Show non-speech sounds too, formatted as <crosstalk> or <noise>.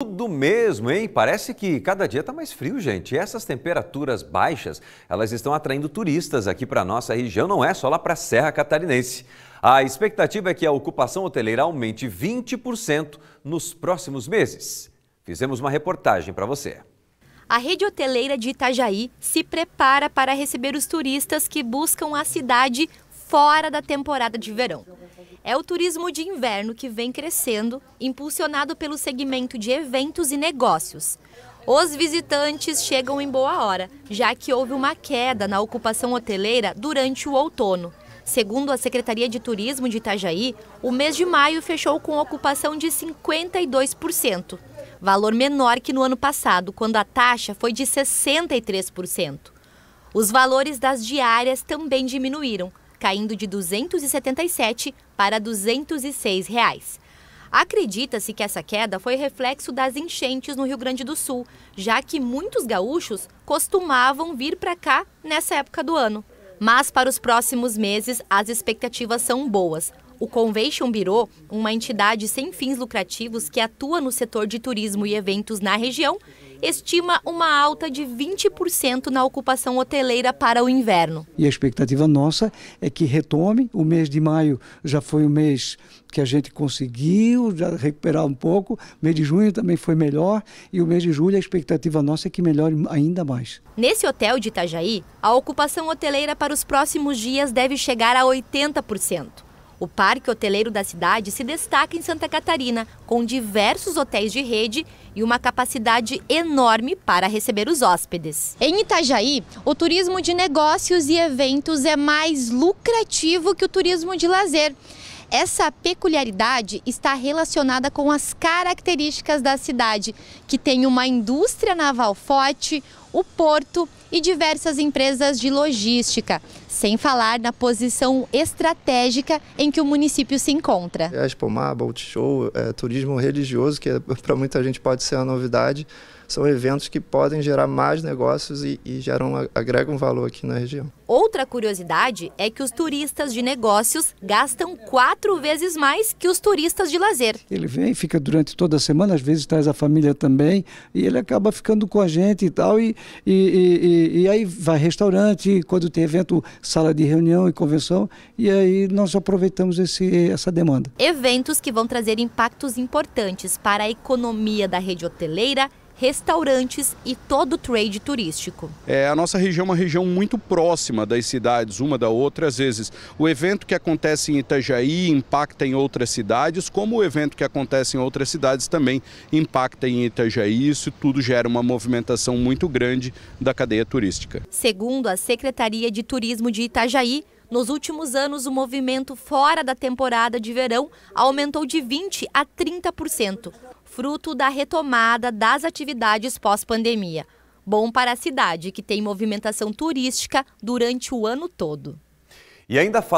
Tudo mesmo, hein? Parece que cada dia está mais frio, gente. E essas temperaturas baixas, elas estão atraindo turistas aqui para nossa região, não é só lá para a Serra Catarinense. A expectativa é que a ocupação hoteleira aumente 20% nos próximos meses. Fizemos uma reportagem para você. A rede hoteleira de Itajaí se prepara para receber os turistas que buscam a cidade fora da temporada de verão é o turismo de inverno que vem crescendo, impulsionado pelo segmento de eventos e negócios. Os visitantes chegam em boa hora, já que houve uma queda na ocupação hoteleira durante o outono. Segundo a Secretaria de Turismo de Itajaí, o mês de maio fechou com ocupação de 52%, valor menor que no ano passado, quando a taxa foi de 63%. Os valores das diárias também diminuíram, caindo de R$ 277 para R$ 206. Reais. Acredita-se que essa queda foi reflexo das enchentes no Rio Grande do Sul, já que muitos gaúchos costumavam vir para cá nessa época do ano. Mas para os próximos meses, as expectativas são boas. O Convention Bureau, uma entidade sem fins lucrativos que atua no setor de turismo e eventos na região, estima uma alta de 20% na ocupação hoteleira para o inverno. E a expectativa nossa é que retome. O mês de maio já foi um mês que a gente conseguiu já recuperar um pouco. O mês de junho também foi melhor e o mês de julho a expectativa nossa é que melhore ainda mais. Nesse hotel de Itajaí, a ocupação hoteleira para os próximos dias deve chegar a 80%. O parque hoteleiro da cidade se destaca em Santa Catarina, com diversos hotéis de rede e uma capacidade enorme para receber os hóspedes. Em Itajaí, o turismo de negócios e eventos é mais lucrativo que o turismo de lazer. Essa peculiaridade está relacionada com as características da cidade, que tem uma indústria naval forte, o porto e diversas empresas de logística, sem falar na posição estratégica em que o município se encontra. É a Espomar, Bolt Show, é, turismo religioso, que é, <laughs> para muita gente pode ser uma novidade, são eventos que podem gerar mais negócios e, e geram, agregam valor aqui na região. Outra curiosidade é que os turistas de negócios gastam quatro vezes mais que os turistas de lazer. Ele vem, fica durante toda a semana, às vezes traz a família também, e ele acaba ficando com a gente e tal, e, e, e, e aí vai restaurante, quando tem evento, sala de reunião e convenção, e aí nós aproveitamos esse, essa demanda. Eventos que vão trazer impactos importantes para a economia da rede hoteleira restaurantes e todo o trade turístico. É, a nossa região é uma região muito próxima das cidades, uma da outra. Às vezes, o evento que acontece em Itajaí impacta em outras cidades, como o evento que acontece em outras cidades também impacta em Itajaí. Isso tudo gera uma movimentação muito grande da cadeia turística. Segundo a Secretaria de Turismo de Itajaí, nos últimos anos, o movimento fora da temporada de verão aumentou de 20% a 30%, fruto da retomada das atividades pós-pandemia. Bom para a cidade, que tem movimentação turística durante o ano todo. E ainda fala...